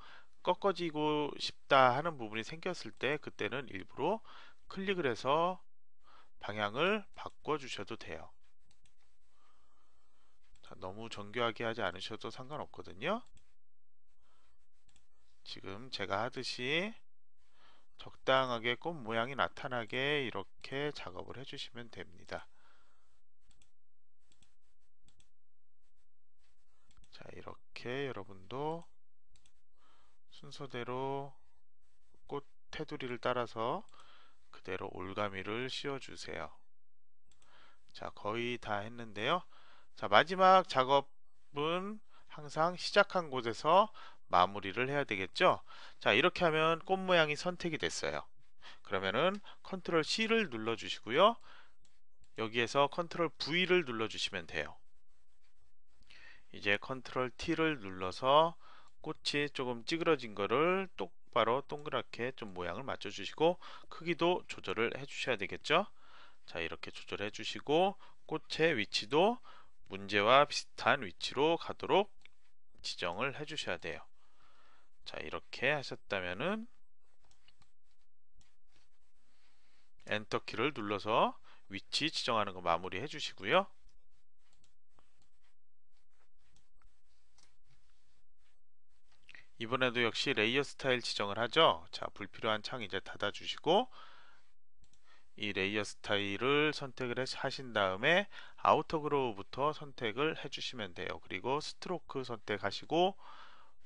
꺾어지고 싶다 하는 부분이 생겼을 때 그때는 일부러 클릭을 해서 방향을 바꿔 주셔도 돼요 자, 너무 정교하게 하지 않으셔도 상관없거든요 지금 제가 하듯이 적당하게 꽃 모양이 나타나게 이렇게 작업을 해주시면 됩니다 자 이렇게 여러분도 순서대로 꽃 테두리를 따라서 그대로 올가미를 씌워주세요. 자, 거의 다 했는데요. 자, 마지막 작업은 항상 시작한 곳에서 마무리를 해야 되겠죠. 자, 이렇게 하면 꽃 모양이 선택이 됐어요. 그러면은 컨트롤 C를 눌러 주시고요. 여기에서 컨트롤 V를 눌러 주시면 돼요. 이제 컨트롤 T를 눌러서 꽃이 조금 찌그러진 거를 똑바로 동그랗게 좀 모양을 맞춰 주시고 크기도 조절을 해 주셔야 되겠죠 자 이렇게 조절해 주시고 꽃의 위치도 문제와 비슷한 위치로 가도록 지정을 해 주셔야 돼요 자 이렇게 하셨다면은 엔터키를 눌러서 위치 지정하는 거 마무리 해 주시고요 이번에도 역시 레이어 스타일 지정을 하죠 자 불필요한 창 이제 닫아 주시고 이 레이어 스타일을 선택을 하신 다음에 아우터 그로우부터 선택을 해주시면 돼요 그리고 스트로크 선택하시고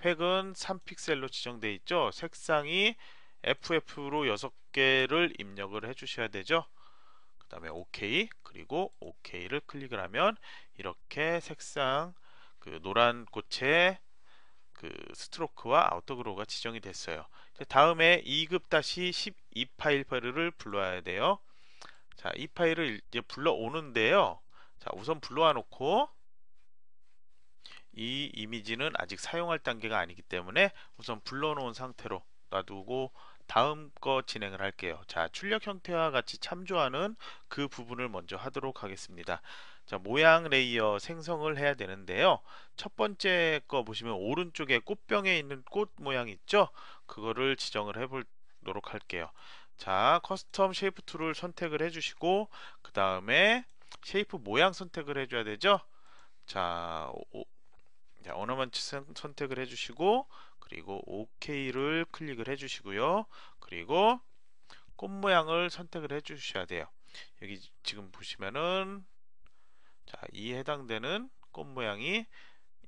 획은 3픽셀로 지정되어 있죠 색상이 FF로 6개를 입력을 해 주셔야 되죠 그 다음에 OK 그리고 OK를 클릭을 하면 이렇게 색상 그 노란 꽃의 그 스트로크와 아웃도그로가 지정이 됐어요. 다음에 2급 다시 12 파일 파일을 불러야 돼요. 자, 이 파일을 이제 불러오는데요. 자, 우선 불러와 놓고 이 이미지는 아직 사용할 단계가 아니기 때문에 우선 불러놓은 상태로 놔두고 다음 거 진행을 할게요. 자, 출력 형태와 같이 참조하는 그 부분을 먼저 하도록 하겠습니다. 자, 모양 레이어 생성을 해야 되는데요. 첫 번째 거 보시면 오른쪽에 꽃병에 있는 꽃 모양 있죠? 그거를 지정을 해보도록 할게요. 자, 커스텀 쉐이프 툴을 선택을 해주시고 그 다음에 쉐이프 모양 선택을 해줘야 되죠? 자, 오, 자 오너먼트 선택을 해주시고 그리고 OK를 클릭을 해주시고요. 그리고 꽃 모양을 선택을 해주셔야 돼요. 여기 지금 보시면은 자, 이 해당되는 꽃 모양이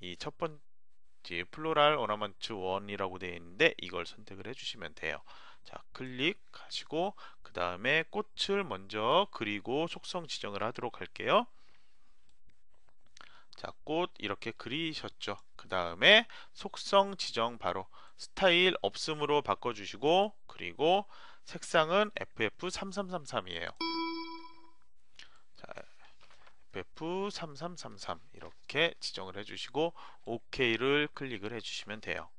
이 첫 번째 플로랄 오너먼츠원이라고 되어 있는데 이걸 선택을 해주시면 돼요. 자, 클릭하시고 그 다음에 꽃을 먼저 그리고 속성 지정을 하도록 할게요. 자, 꽃 이렇게 그리셨죠. 그 다음에 속성 지정 바로 스타일 없음으로 바꿔주시고 그리고 색상은 FF3333이에요. 베프 3333 이렇게 지정을 해주시고 OK를 클릭을 해주시면 돼요.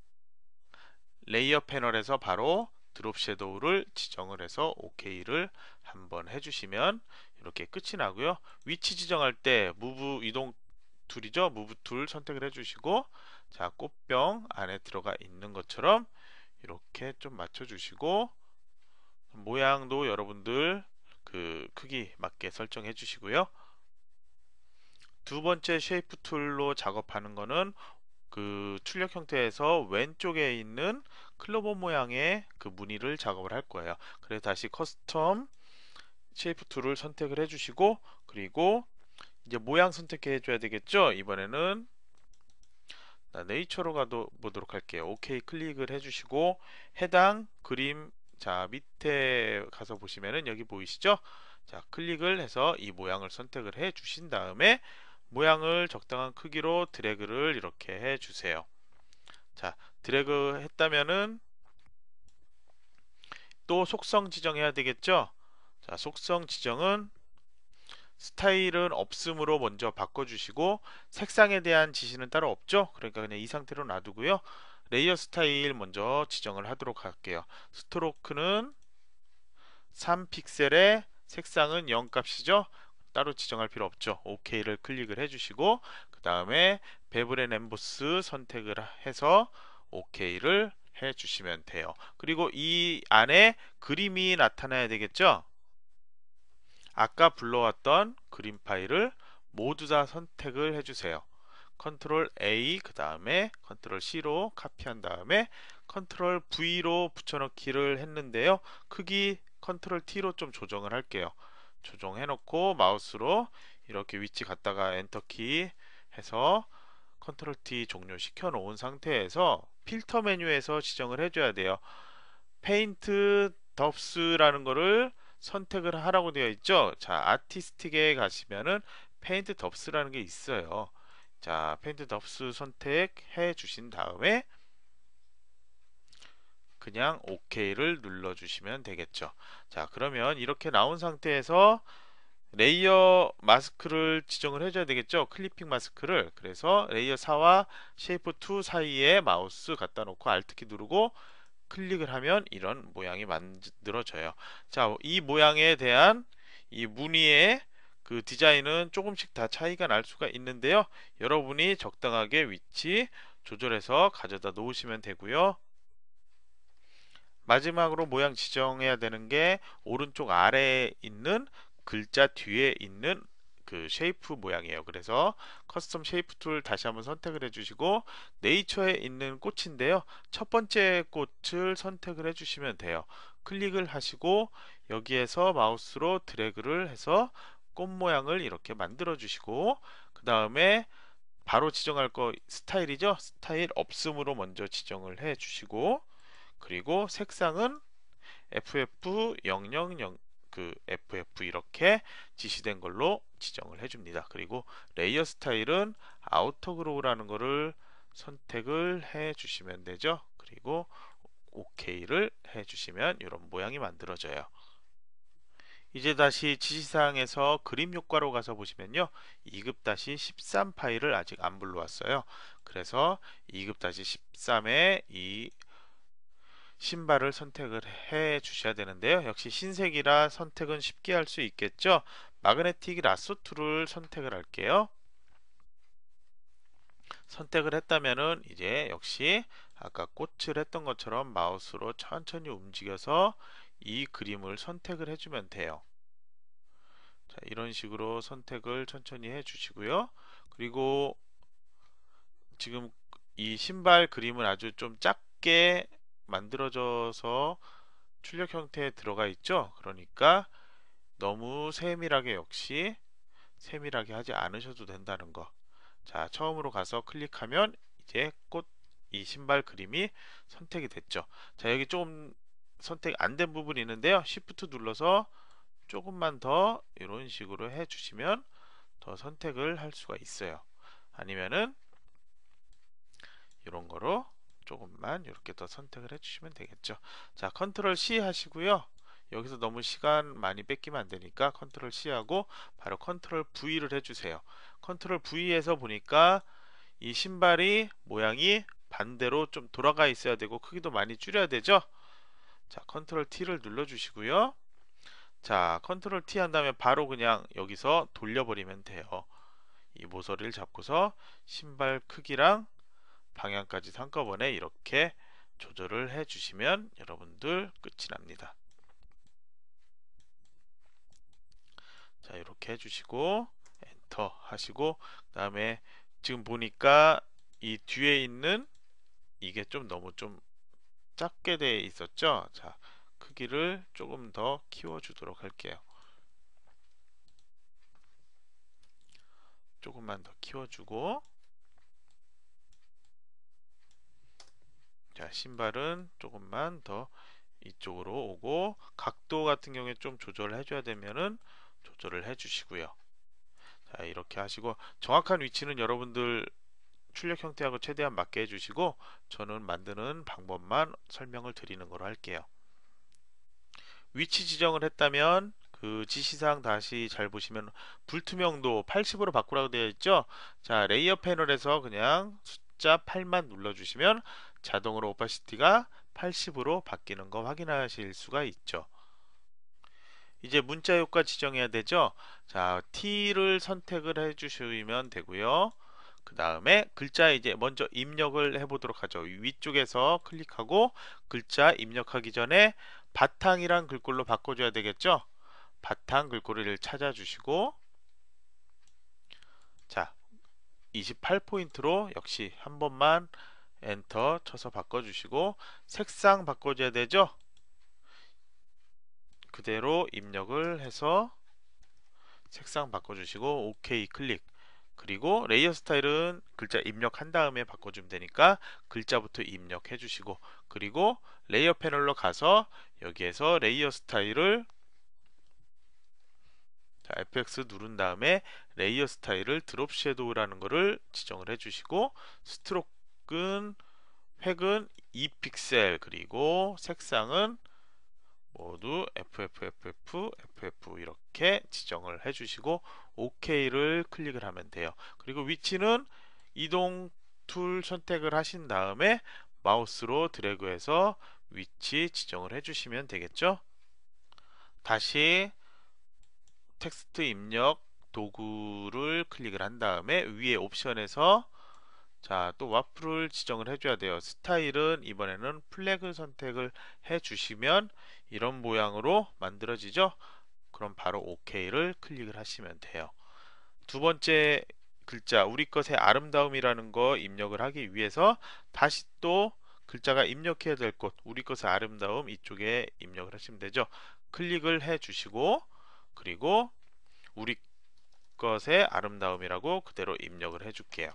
레이어 패널에서 바로 드롭 섀도우를 지정을 해서 OK를 한번 해주시면 이렇게 끝이 나고요. 위치 지정할 때 무브 이동 툴이죠. 무브 툴 선택을 해주시고 자 꽃병 안에 들어가 있는 것처럼 이렇게 좀 맞춰주시고 모양도 여러분들 그 크기 맞게 설정해 주시고요. 두 번째 쉐이프 툴로 작업하는 거는 그 출력 형태에서 왼쪽에 있는 클로버 모양의 그 무늬를 작업을 할 거예요. 그래서 다시 커스텀 쉐이프 툴을 선택을 해주시고 그리고 이제 모양 선택해 줘야 되겠죠? 이번에는 네이처로 가도 보도록 할게요. OK 클릭을 해주시고 해당 그림 자 밑에 가서 보시면은 여기 보이시죠? 자 클릭을 해서 이 모양을 선택을 해 주신 다음에 모양을 적당한 크기로 드래그를 이렇게 해주세요. 자, 드래그 했다면은 또 속성 지정해야 되겠죠? 자, 속성 지정은 스타일은 없음으로 먼저 바꿔주시고 색상에 대한 지시는 따로 없죠? 그러니까 그냥 이 상태로 놔두고요. 레이어 스타일 먼저 지정을 하도록 할게요. 스트로크는 3픽셀에 색상은 0값이죠. 따로 지정할 필요 없죠. OK를 클릭을 해주시고 그 다음에 베브렌 엠보스 선택을 해서 OK를 해주시면 돼요. 그리고 이 안에 그림이 나타나야 되겠죠. 아까 불러왔던 그림 파일을 모두 다 선택을 해주세요. 컨트롤 A 그 다음에 컨트롤 C로 카피한 다음에 컨트롤 V로 붙여넣기를 했는데요. 크기 컨트롤 T로 좀 조정을 할게요. 조정해 놓고 마우스로 이렇게 위치 갔다가 엔터키 해서 컨트롤 T 종료시켜 놓은 상태에서 필터 메뉴에서 지정을 해줘야 돼요 페인트 덥스라는 거를 선택을 하라고 되어 있죠 자 아티스틱에 가시면은 페인트 덥스라는 게 있어요 자 페인트 덥스 선택해 주신 다음에 그냥 OK를 눌러주시면 되겠죠. 자 그러면 이렇게 나온 상태에서 레이어 마스크를 지정을 해줘야 되겠죠 클리핑 마스크를 그래서 레이어 4와 쉐이프 2 사이에 마우스 갖다 놓고 알트키 누르고 클릭을 하면 이런 모양이 만들어져요 자 이 모양에 대한 이 무늬의 그 디자인은 조금씩 다 차이가 날 수가 있는데요 여러분이 적당하게 위치 조절해서 가져다 놓으시면 되고요 마지막으로 모양 지정해야 되는 게 오른쪽 아래에 있는 글자 뒤에 있는 그 쉐이프 모양이에요 그래서 커스텀 쉐이프 툴 다시 한번 선택을 해주시고 네이처에 있는 꽃인데요 첫 번째 꽃을 선택을 해주시면 돼요 클릭을 하시고 여기에서 마우스로 드래그를 해서 꽃 모양을 이렇게 만들어 주시고 그 다음에 바로 지정할 거 스타일이죠 스타일 없음으로 먼저 지정을 해 주시고 그리고 색상은 FF000 그 FF 이렇게 지시된 걸로 지정을 해줍니다. 그리고 레이어 스타일은 아우터 그로우라는 거를 선택을 해주시면 되죠. 그리고 OK를 해주시면 이런 모양이 만들어져요. 이제 다시 지시사항에서 그림 효과로 가서 보시면요 2급-13 파일을 아직 안 불러왔어요 그래서 2급-13에 이 신발을 선택을 해 주셔야 되는데요. 역시 신색이라 선택은 쉽게 할 수 있겠죠. 마그네틱 라쏘 툴를 선택을 할게요. 선택을 했다면은 이제 역시 아까 꽃을 했던 것처럼 마우스로 천천히 움직여서 이 그림을 선택을 해주면 돼요. 자, 이런 식으로 선택을 천천히 해주시고요. 그리고 지금 이 신발 그림은 아주 좀 작게 만들어져서 출력 형태에 들어가 있죠 그러니까 너무 세밀하게 역시 세밀하게 하지 않으셔도 된다는 거 자 처음으로 가서 클릭하면 이제 꽃 이 신발 그림이 선택이 됐죠 자 여기 조금 선택 안 된 부분이 있는데요 Shift 눌러서 조금만 더 이런 식으로 해주시면 더 선택을 할 수가 있어요 아니면은 이런 거로 조금만 이렇게 더 선택을 해주시면 되겠죠. 자, 컨트롤 C 하시고요. 여기서 너무 시간 많이 뺏기면 안되니까 컨트롤 C 하고 바로 컨트롤 V를 해주세요. 컨트롤 V에서 보니까 이 신발이 모양이 반대로 좀 돌아가 있어야 되고 크기도 많이 줄여야 되죠. 자, 컨트롤 T를 눌러주시고요. 자, 컨트롤 T 한 다음에 바로 그냥 여기서 돌려버리면 돼요. 이 모서리를 잡고서 신발 크기랑 방향까지 한꺼번에 이렇게 조절을 해 주시면 여러분들 끝이 납니다 자 이렇게 해주시고 엔터 하시고 그 다음에 지금 보니까 이 뒤에 있는 이게 좀 너무 좀 작게 돼 있었죠 자 크기를 조금 더 키워 주도록 할게요 조금만 더 키워주고 자 신발은 조금만 더 이쪽으로 오고 각도 같은 경우에 좀 조절을 해줘야 되면은 조절을 해주시고요 자 이렇게 하시고 정확한 위치는 여러분들 출력 형태하고 최대한 맞게 해주시고 저는 만드는 방법만 설명을 드리는 걸로 할게요 위치 지정을 했다면 그 지시사항 다시 잘 보시면 불투명도 80으로 바꾸라고 되어 있죠 자 레이어 패널에서 그냥 숫자 8만 눌러주시면 자동으로 오파시티가 80으로 바뀌는 거 확인하실 수가 있죠. 이제 문자 효과 지정해야 되죠. 자, T를 선택을 해 주시면 되고요. 그 다음에 글자 이제 먼저 입력을 해 보도록 하죠. 위쪽에서 클릭하고 글자 입력하기 전에 바탕이란 글꼴로 바꿔줘야 되겠죠. 바탕 글꼴을 찾아주시고 자, 28포인트로 역시 한 번만 엔터 쳐서 바꿔주시고 색상 바꿔줘야 되죠 그대로 입력을 해서 색상 바꿔주시고 OK 클릭 그리고 레이어 스타일은 글자 입력한 다음에 바꿔주면 되니까 글자부터 입력해 주시고 그리고 레이어 패널로 가서 여기에서 레이어 스타일을 자, FX 누른 다음에 레이어 스타일을 드롭 섀도우라는 것을 지정을 해 주시고 스트로크 은 획은 2픽셀 그리고 색상은 모두 FFFF, FF 이렇게 지정을 해주시고 OK를 클릭을 하면 돼요. 그리고 위치는 이동 툴 선택을 하신 다음에 마우스로 드래그해서 위치 지정을 해주시면 되겠죠. 다시 텍스트 입력 도구를 클릭을 한 다음에 위에 옵션에서 자, 또 와플을 지정을 해줘야 돼요. 스타일은 이번에는 플랫을 선택을 해주시면 이런 모양으로 만들어지죠. 그럼 바로 OK를 클릭을 하시면 돼요. 두 번째 글자, 우리 것의 아름다움이라는 거 입력을 하기 위해서 다시 또 글자가 입력해야 될 곳, 우리 것의 아름다움 이쪽에 입력을 하시면 되죠. 클릭을 해주시고 그리고 우리 것의 아름다움이라고 그대로 입력을 해줄게요.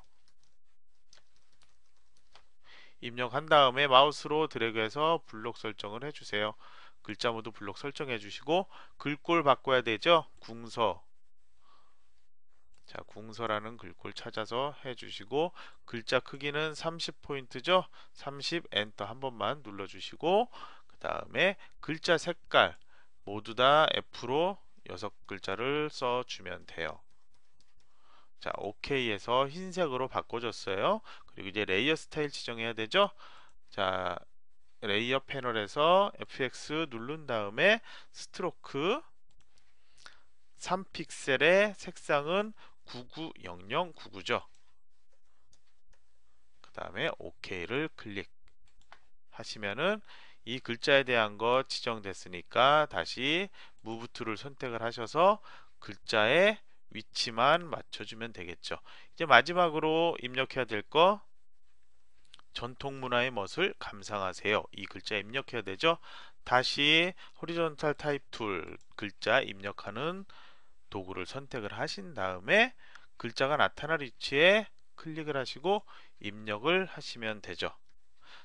입력한 다음에 마우스로 드래그해서 블록 설정을 해주세요. 글자 모두 블록 설정해 주시고 글꼴 바꿔야 되죠. 궁서 자 궁서라는 글꼴 찾아서 해주시고 글자 크기는 30포인트죠. 30 엔터 한 번만 눌러주시고 그 다음에 글자 색깔 모두 다 F로 6글자를 써주면 돼요. 자, OK에서 흰색으로 바꿔줬어요. 그리고 이제 레이어 스타일 지정해야 되죠. 자, 레이어 패널에서 FX 누른 다음에 스트로크 3픽셀의 색상은 990099죠. 그 다음에 OK를 클릭하시면은 이 글자에 대한 거 지정됐으니까 다시 무브 툴을 선택을 하셔서 글자의 위치만 맞춰주면 되겠죠. 이제 마지막으로 입력해야 될 거 전통문화의 멋을 감상하세요. 이 글자 입력해야 되죠. 다시 호리전탈 타입 툴 글자 입력하는 도구를 선택을 하신 다음에 글자가 나타날 위치에 클릭을 하시고 입력을 하시면 되죠.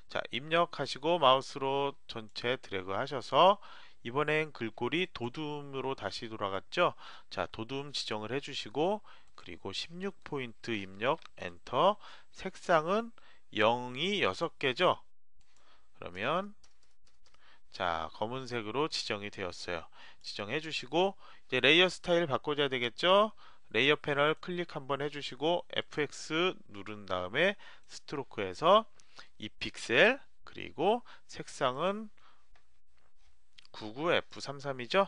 자 입력하시고 마우스로 전체 드래그 하셔서 이번엔 글꼴이 도둠으로 다시 돌아갔죠 자 도둠 지정을 해주시고 그리고 16포인트 입력 엔터 색상은 0이 6개죠 그러면 자 검은색으로 지정이 되었어요 지정해 주시고 이제 레이어 스타일 바꿔줘야 되겠죠 레이어 패널 클릭 한번 해주시고 fx 누른 다음에 스트로크에서 이 픽셀 그리고 색상은 99F33이죠?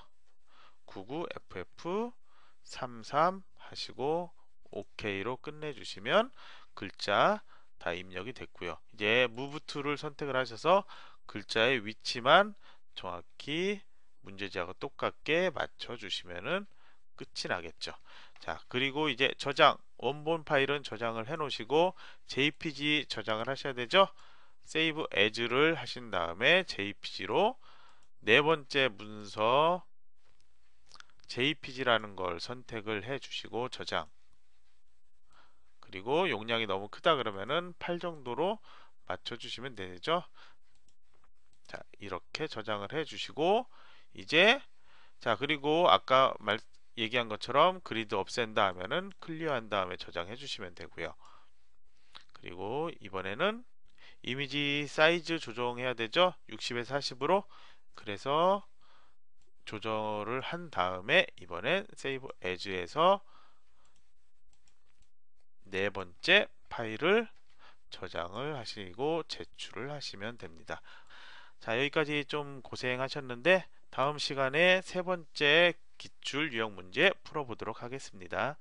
99FF33 하시고 OK로 끝내주시면 글자 다 입력이 됐고요. 이제 무브 v 를 선택을 하셔서 글자의 위치만 정확히 문제지하고 똑같게 맞춰주시면 끝이 나겠죠. 자, 그리고 이제 저장, 원본 파일은 저장을 해 놓으시고 JPG 저장을 하셔야 되죠. Save as를 하신 다음에 JPG로 네 번째 문서 JPG라는 걸 선택을 해 주시고 저장 그리고 용량이 너무 크다 그러면은 8 정도로 맞춰 주시면 되죠 자 이렇게 저장을 해 주시고 이제 자 그리고 아까 말, 얘기한 것처럼 그리드 없앤다 하면은 클리어한 다음에 저장해 주시면 되고요 그리고 이번에는 이미지 사이즈 조정해야 되죠 60에 40으로 그래서 조정을 한 다음에 이번엔 세이브 as에서 네 번째 파일을 저장을 하시고 제출을 하시면 됩니다. 자 여기까지 좀 고생하셨는데 다음 시간에 세 번째 기출 유형 문제 풀어보도록 하겠습니다.